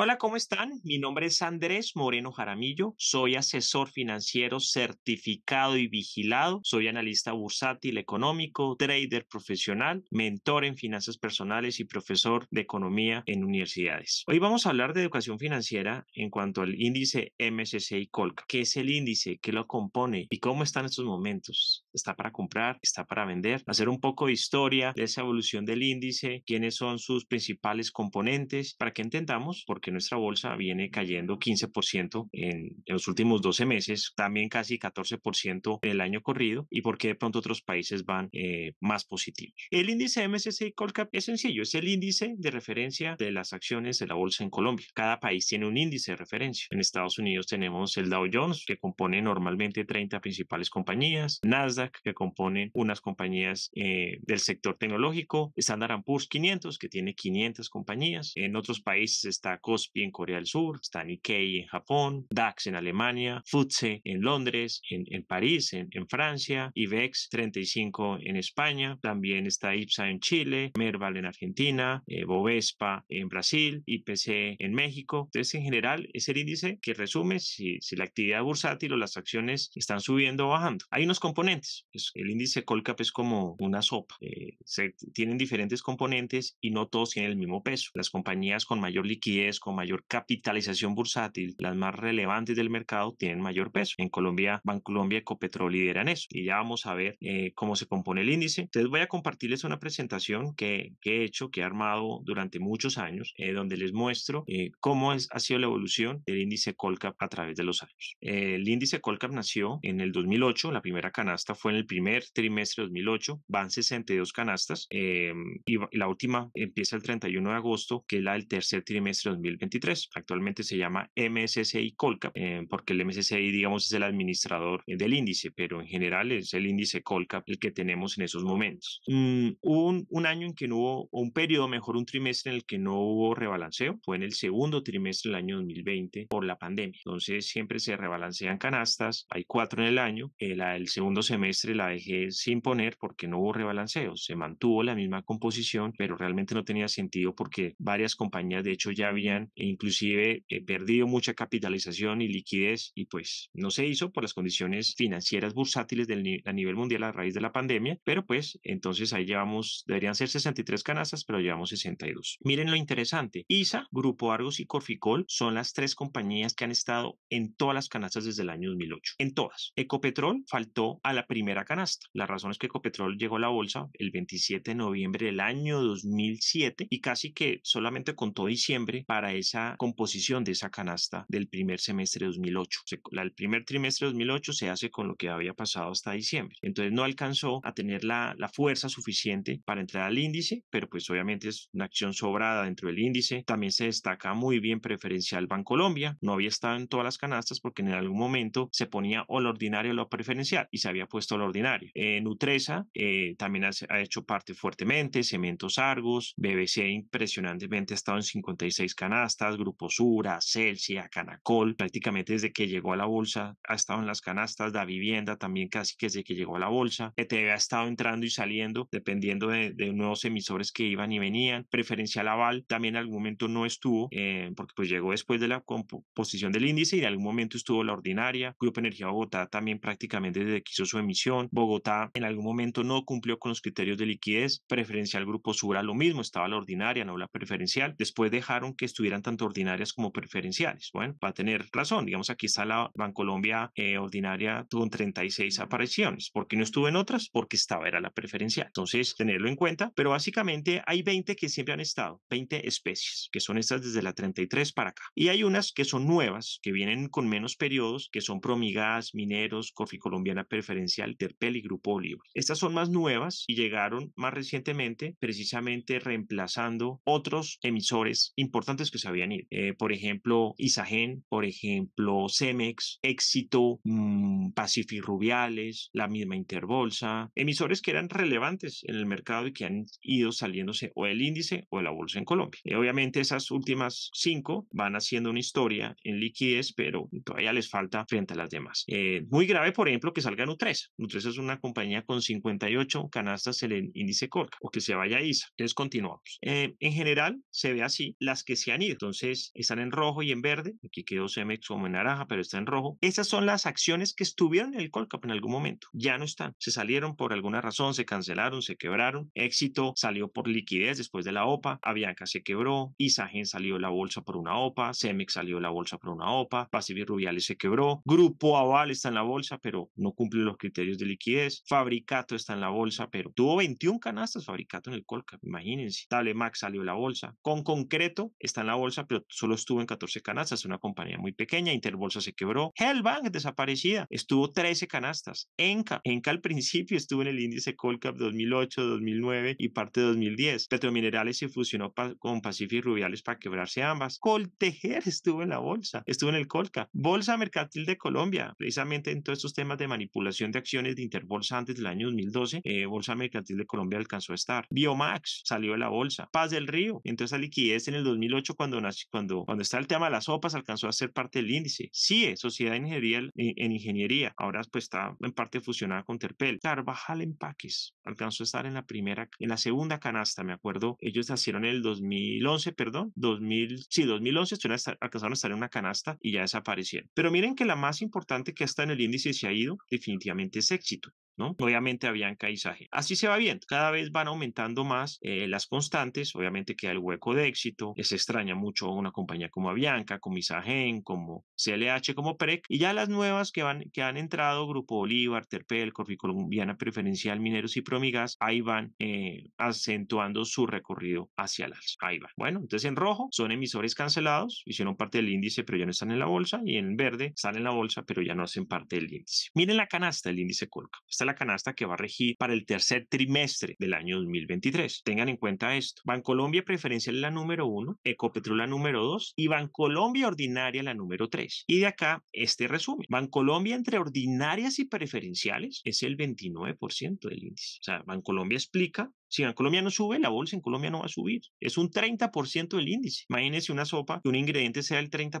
Hola, ¿cómo están? Mi nombre es Andrés Moreno Jaramillo, soy asesor financiero certificado y vigilado, soy analista bursátil económico, trader profesional, mentor en finanzas personales y profesor de economía en universidades. Hoy vamos a hablar de educación financiera en cuanto al índice MSCI Colca, ¿Qué es el índice ¿Qué lo compone y cómo están en estos momentos. Está para comprar, está para vender, hacer un poco de historia de esa evolución del índice, quiénes son sus principales componentes, para que entendamos por qué nuestra bolsa viene cayendo 15% en, los últimos 12 meses, también casi 14% el año corrido y porque de pronto otros países van eh, más positivos. El índice MSCI Colcap es sencillo, es el índice de referencia de las acciones de la bolsa en Colombia. Cada país tiene un índice de referencia. En Estados Unidos tenemos el Dow Jones, que compone normalmente 30 principales compañías, Nasdaq, que compone unas compañías eh, del sector tecnológico, Standard Poor's 500, que tiene 500 compañías. En otros países está en Corea del Sur, está Nikkei en Japón, DAX en Alemania, FTSE en Londres, en, París, en, Francia, IBEX 35 en España, también está IPSA en Chile, Merval en Argentina, eh, Bovespa en Brasil, IPC en México. Entonces, en general, es el índice que resume si, la actividad bursátil o las acciones están subiendo o bajando. Hay unos componentes. Pues, el índice Colcap es como una sopa. Eh, se, tienen diferentes componentes y no todos tienen el mismo peso. Las compañías con mayor liquidez con mayor capitalización bursátil, las más relevantes del mercado, tienen mayor peso. En Colombia, Bancolombia y Ecopetrol lideran eso. Y ya vamos a ver eh, cómo se compone el índice. Entonces voy a compartirles una presentación que, he hecho, que he armado durante muchos años, eh, donde les muestro eh, cómo es, ha sido la evolución del índice Colcap a través de los años. el índice Colcap nació en el 2008, la primera canasta fue en el primer trimestre de 2008, van 62 canastas em, y la última empieza el 31 de agosto, que es la del tercer trimestre de 2008. 23, Actualmente se llama MSCI Colcap, eh, porque el MSCI, digamos, es el administrador eh, del índice, pero en general es el índice Colcap el que tenemos en esos momentos. Mm, un, año en que no hubo, un periodo, mejor un trimestre en el que no hubo rebalanceo, fue en el segundo trimestre del año 2020 por la pandemia. Entonces siempre se rebalancean canastas, hay cuatro en el año, eh, el segundo semestre la dejé sin poner porque no hubo rebalanceo, se mantuvo la misma composición, pero realmente no tenía sentido porque varias compañías de hecho ya habían e inclusive he eh, perdido mucha capitalización y liquidez y pues no se hizo por las condiciones financieras bursátiles a nivel mundial a raíz de la pandemia, pero pues entonces ahí llevamos, deberían ser 63 canastas, pero llevamos 62. Miren lo interesante, ISA, Grupo Argos y Corficol son las tres compañías que han estado en todas las canastas desde el año 2008, en todas. Ecopetrol faltó a la primera canasta. La razón es que Ecopetrol llegó a la bolsa el 27 de noviembre del año 2007 y casi que solamente contó diciembre para esa composición de esa canasta del primer semestre de 2008. el primer trimestre de 2008 se hace con lo que había pasado hasta diciembre. Entonces no alcanzó a tener la, fuerza suficiente para entrar al índice, pero pues obviamente es una acción sobrada dentro del índice. También se destaca muy bien preferencial Bancolombia. No había estado en todas las canastas porque en algún momento se ponía o lo ordinario o lo preferencial y se había puesto lo ordinario. Nutresa eh, también ha, ha, hecho parte fuertemente, Cementos Argos, BBC impresionantemente ha estado en 56 canastas canastas, Grupo Sura, Celsia, Canacol, prácticamente desde que llegó a la bolsa ha estado en las canastas, Da vivienda también casi que desde que llegó a la bolsa, ETV ha estado entrando y saliendo dependiendo de, nuevos emisores que iban y venían, preferencial aval también en algún momento no estuvo eh, porque pues llegó después de la composición del índice y en algún momento estuvo la ordinaria, Grupo Energía Bogotá también prácticamente desde que hizo su emisión, Bogotá en algún momento no cumplió con los criterios de liquidez, preferencial Grupo Sura lo mismo, estaba la ordinaria, no la preferencial, después dejaron que estuviera eran tanto ordinarias como preferenciales. Bueno, va a tener razón. Digamos, aquí está la Bancolombia Colombia eh, ordinaria tuvo 36 apariciones. ¿Por qué no estuvo en otras? Porque estaba, era la preferencial. Entonces, tenerlo en cuenta. Pero básicamente hay 20 que siempre han estado, 20 especies, que son estas desde la 33 para acá. Y hay unas que son nuevas, que vienen con menos periodos, que son promigas, mineros, colombiana preferencial, terpel y grupo olivo. Estas son más nuevas y llegaron más recientemente, precisamente reemplazando otros emisores importantes que se habían ido. Eh, por ejemplo, Isagen, por ejemplo, Cemex, Éxito, mmm, Pacific Rubiales, la misma Interbolsa, emisores que eran relevantes en el mercado y que han ido saliéndose o del índice o de la bolsa en Colombia. Eh, obviamente esas últimas cinco van haciendo una historia en liquidez, pero todavía les falta frente a las demás. Eh, muy grave, por ejemplo, que salga Nutresa. Nutresa es una compañía con 58 canastas en el índice Cork o que se vaya a ISA. Entonces continuamos. en general se ve así, las que se han ido entonces están en rojo y en verde. Aquí quedó Cemex como en naranja, pero está en rojo. Esas son las acciones que estuvieron en el Colcap en algún momento. Ya no están. Se salieron por alguna razón, se cancelaron, se quebraron. Éxito salió por liquidez después de la OPA. Avianca se quebró. Isagen salió de la bolsa por una OPA. Cemex salió de la bolsa por una OPA. Pacific Rubiales se quebró. Grupo Aval está en la bolsa, pero no cumple los criterios de liquidez. Fabricato está en la bolsa, pero tuvo 21 canastas Fabricato en el Colcap. Imagínense. Max salió de la bolsa. Con concreto está la bolsa, pero solo estuvo en 14 canastas, una compañía muy pequeña, Interbolsa se quebró, Hellbank desaparecida, estuvo 13 canastas, Enca, Enca al principio estuvo en el índice Colcap 2008, 2009 y parte de 2010, Petrominerales se fusionó con Pacific Rubiales para quebrarse ambas, Coltejer estuvo en la bolsa, estuvo en el Colca, Bolsa Mercantil de Colombia, precisamente en todos estos temas de manipulación de acciones de Interbolsa antes del año 2012, eh, Bolsa Mercantil de Colombia alcanzó a estar, Biomax salió de la bolsa, Paz del Río, entonces la liquidez en el 2008 cuando, cuando, cuando está el tema de las sopas, alcanzó a ser parte del índice. CIE, Sociedad de Ingeniería, eh, en, Ingeniería, ahora pues está en parte fusionada con Terpel. Carvajal Empaques, alcanzó a estar en la primera, en la segunda canasta, me acuerdo. Ellos nacieron en el 2011, perdón, 2000, sí, 2011, alcanzaron a estar en una canasta y ya desaparecieron. Pero miren que la más importante que está en el índice y se ha ido definitivamente es éxito. ¿no? Obviamente y caizaje. Así se va viendo, cada vez van aumentando más eh, las constantes, obviamente queda el hueco de éxito, se extraña mucho una compañía como Avianca, como Isagen, como CLH, como PREC, y ya las nuevas que, van, que han entrado, Grupo Bolívar, Terpel, colombiana Preferencial, Mineros y Promigas, ahí van eh, acentuando su recorrido hacia el alza. Ahí van, Bueno, entonces en rojo son emisores cancelados, hicieron parte del índice, pero ya no están en la bolsa, y en verde están en la bolsa, pero ya no hacen parte del índice. Miren la canasta del índice Colca la canasta que va a regir para el tercer trimestre del año 2023. Tengan en cuenta esto. Bancolombia Preferencial la número uno, Ecopetrol la número dos y Bancolombia Ordinaria la número 3 Y de acá este resumen. Bancolombia entre ordinarias y preferenciales es el 29% del índice. O sea, Bancolombia explica si en Colombia no sube, la bolsa en Colombia no va a subir. Es un 30% del índice. Imagínense una sopa que un ingrediente sea el 30%.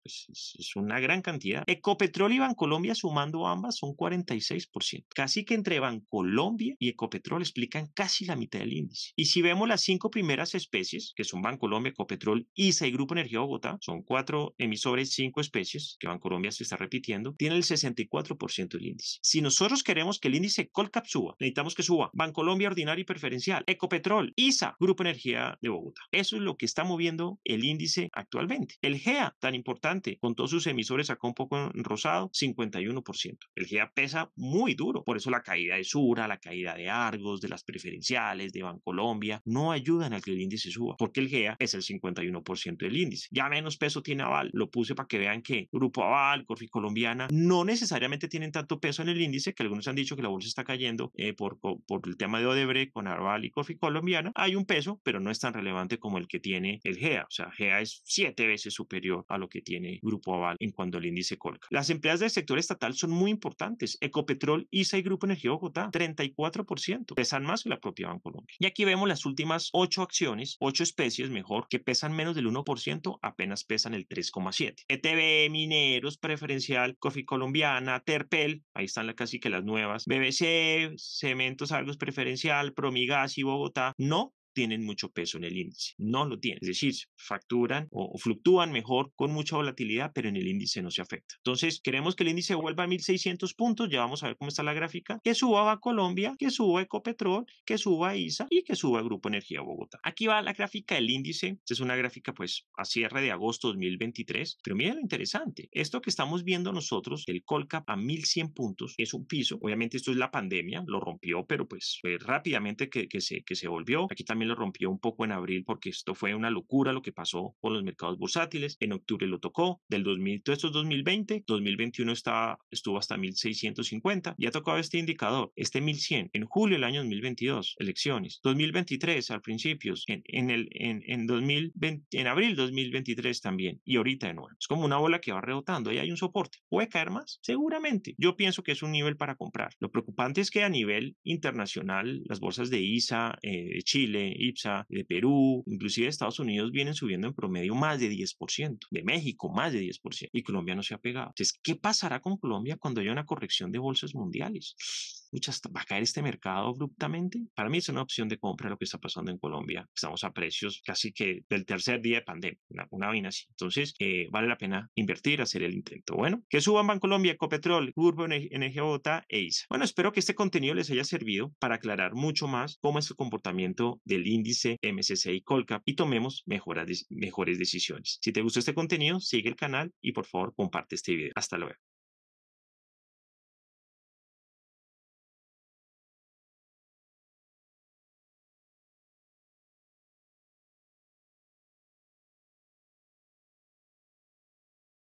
Pues es, una gran cantidad. Ecopetrol y Bancolombia sumando ambas son 46%. Casi que entre Bancolombia y Ecopetrol explican casi la mitad del índice. Y si vemos las cinco primeras especies, que son Bancolombia, Ecopetrol, ISA y Grupo Energía Bogotá, son cuatro emisores, cinco especies, que Bancolombia se está repitiendo, tiene el 64% del índice. Si nosotros queremos que el índice Colcap suba, necesitamos que suba Bancolombia ordinario y perfecto Preferencial, Ecopetrol, ISA, Grupo Energía de Bogotá. Eso es lo que está moviendo el índice actualmente. El GEA, tan importante, con todos sus emisores sacó un poco en rosado, 51%. El GEA pesa muy duro. Por eso la caída de Sura, la caída de Argos, de las preferenciales, de Bancolombia, no ayudan a que el índice suba, porque el GEA es el 51% del índice. Ya menos peso tiene Aval. Lo puse para que vean que Grupo Aval, Corfi Colombiana, no necesariamente tienen tanto peso en el índice, que algunos han dicho que la bolsa está cayendo eh, por, por el tema de Odebrecht con Aval y Coffee colombiana, hay un peso, pero no es tan relevante como el que tiene el GEA. O sea, GEA es siete veces superior a lo que tiene Grupo Aval en cuanto al índice Colca. Las empleadas del sector estatal son muy importantes. Ecopetrol, ISA y Grupo Energía Bogotá, 34%. Pesan más que la propia Bancolombia. Y aquí vemos las últimas ocho acciones, ocho especies mejor, que pesan menos del 1%, apenas pesan el 3,7%. ETB, Mineros, Preferencial, Coffee Colombiana, Terpel, ahí están casi que las nuevas, BBC, Cementos Argos Preferencial, Promi gas y Bogotá, no, tienen mucho peso en el índice. No lo tienen. Es decir, facturan o, fluctúan mejor con mucha volatilidad, pero en el índice no se afecta. Entonces, queremos que el índice vuelva a 1600 puntos. Ya vamos a ver cómo está la gráfica. Que suba a Colombia, que suba Ecopetrol, que suba ISA y que suba Grupo Energía Bogotá. Aquí va la gráfica del índice. Esta es una gráfica, pues, a cierre de agosto 2023. Pero miren lo interesante. Esto que estamos viendo nosotros, el Colcap a 1100 puntos, es un piso. Obviamente, esto es la pandemia, lo rompió, pero pues rápidamente que, se, que se volvió. Aquí también lo rompió un poco en abril porque esto fue una locura lo que pasó con los mercados bursátiles. En octubre lo tocó, del 2000, todo esto es 2020, 2021 estaba, estuvo hasta 1650 y ha tocado este indicador, este 1100 en julio del año 2022, elecciones. 2023 al principio en, en el, en, en, 2020, en abril 2023 también y ahorita de nuevo. Es como una bola que va rebotando y hay un soporte. ¿Puede caer más? Seguramente. Yo pienso que es un nivel para comprar. Lo preocupante es que a nivel internacional, las bolsas de ISA, eh, Chile, IPSA, de Perú, inclusive de Estados Unidos vienen subiendo en promedio más de 10%, de México más de 10%, y Colombia no se ha pegado. Entonces, ¿qué pasará con Colombia cuando haya una corrección de bolsas mundiales? muchas, va a caer este mercado abruptamente. Para mí es una opción de compra lo que está pasando en Colombia. Estamos a precios casi que del tercer día de pandemia, una, vaina así. Entonces, eh, vale la pena invertir, hacer el intento. Bueno, que suban Bancolombia, Ecopetrol, Urbo, Energía e ISA. Bueno, espero que este contenido les haya servido para aclarar mucho más cómo es el comportamiento del índice MSCI Colcap y tomemos mejores decisiones. Si te gustó este contenido, sigue el canal y por favor comparte este video. Hasta luego.